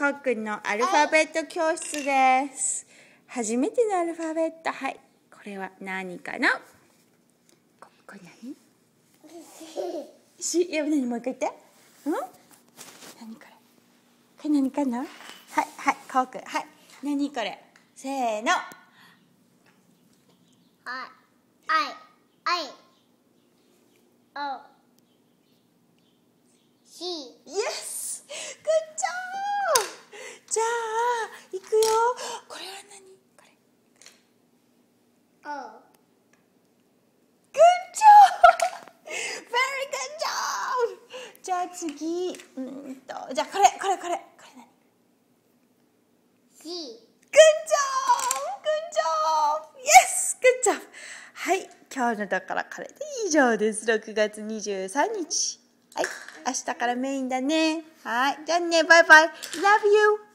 かっくんのアルファベット教室です初めてのアルファベットはいこれは何かなここれ何し、やべ何もう一回言ってうん何これこれ何かなはいはいかおくんはい何これせーのはいはいおしじゃあ次うんとじゃあこれこれこれこれ何 ?C グッジョブグッジョブイエスグッジョブはい今日のところこれで以上です6月23日はい明日からメインだねはいじゃあねバイバイ Love you